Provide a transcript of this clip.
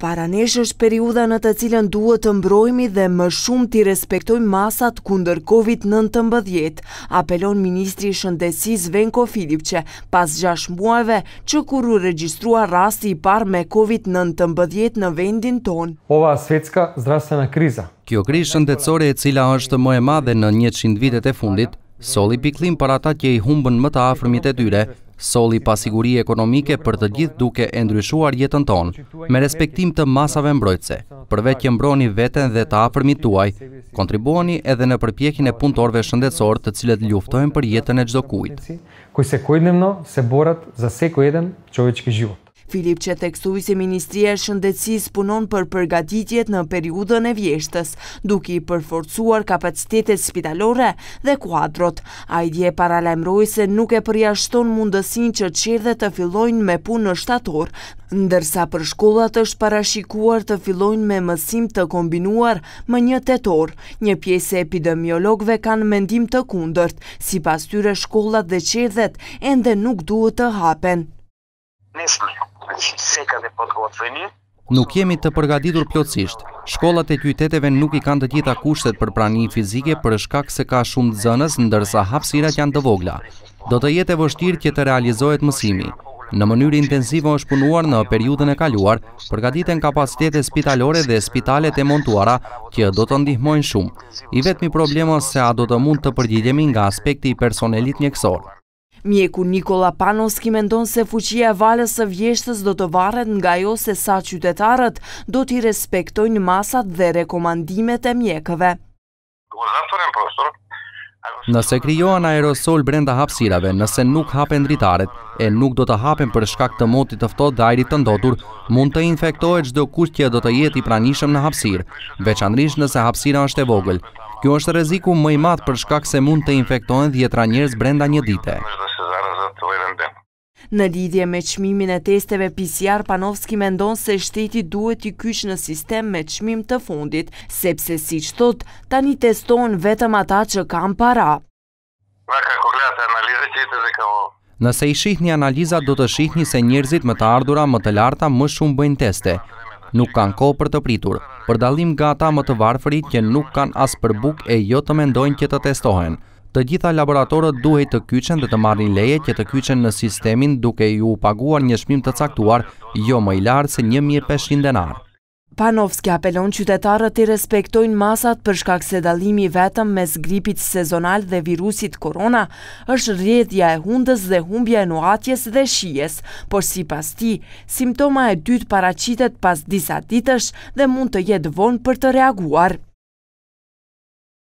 Para nesh është periuda në të cilën duhet të mbrojmi dhe më shumë t'i respektojmë masat kunder Covid-19, apelon Ministri Shëndesis Venko Filipqe pas 6 muajve që kuru registrua rasti i par me Covid-19 në vendin tonë. Ova svetska zrasena kriza. Kjo kri shëndetësore e cila është më e madhe në 100 vitet e fundit, soli piklim për ata që i humbën më të afrmit e tyre, soli pasiguri ekonomike për të gjithë duke e ndryshuar jetën tonë, me respektim të masave mbrojtse, përve që mbroni veten dhe të afrmit tuaj, kontribuoni edhe në përpjekin e punëtorve shëndetsor të cilet luftojnë për jetën e gjdo kujtë. Kujse kujnëm se borat za se kujnëm qoveqë këzhjotë. Filip që tekstu i se Ministria Shëndecis punon për përgatitjet në periudën e vjeshtës, duki përforcuar kapacitetet spitalore dhe kuadrot. A i dje paralemroj se nuk e përjashton mundësin që qerdhe të fillojnë me punë në shtator, ndërsa për shkollat është parashikuar të fillojnë me mësim të kombinuar më një tetor. Një pjese epidemiologve kanë mendim të kundërt, si pas tyre shkollat dhe qerdhet ende nuk duhet të hapen. Nesmë jo, dhe Nuk jemi të përgaditur plotësisht. Shkollat e qyteteve nuk i kanë të gjitha kushtet për prani fizike për shkak se ka shumë zënës ndërsa hapsirat janë të vogla. Do të jetë e vështirë që të realizohet mësimi. Në mënyrë intensive është punuar në periudhën e kaluar, përgatiten kapacitetet spitalore dhe spitalet e montuara që do të ndihmojnë shumë. I vetmi problemës se a do të mund të përgjigjemi nga aspekti i personelit mjekësorë. Mjeku Nikola Panoski mendon se fuqia e valës së vjeshtës do të varet nga jo se sa qytetarët do t'i respektojnë masat dhe rekomandimet e mjekëve. Nëse kryoan aerosol brenda hapsirave, nëse nuk hapen dritaret, e nuk do të hapen për shkak të motit tëftot dhe ajrit të ndotur, mund të infektohet qdo kusht kje do të jetë i pranishëm në hapsir, veçanrish nëse hapsira është e vogël. Kjo është reziku mëj matë për shkak se mund të infektohen dhjetra njerës brenda një dite. Në lidhje me qmimin e testeve PCR, Panovski me ndonë se shteti duhet i kyqë në sistem me qmim të fundit, sepse si që thot, tani testohen vetëm ata që kam para. Nëse i shihni analiza, do të shihni se njerëzit më të ardura më të larta më shumë bëjnë teste. Nuk kanë ko për të pritur, për dalim gata më të varfëri që nuk kanë as për buk e jo të mendojnë që të testohen. Të gjitha laboratorët duhet të kyqen dhe të marrin leje që të kyqen në sistemin duke ju paguar një shmim të caktuar, jo më i larë se 1.500 denar. Panovski apelon qytetarët të respektojnë masat për shkak se dalimi vetëm me zgripit sezonal dhe virusit korona është rjedhja e hundës dhe humbja e nuatjes dhe shies, por si pas ti, simptoma e dytë paracitet pas disa ditësh dhe mund të jetë vonë për të reaguar.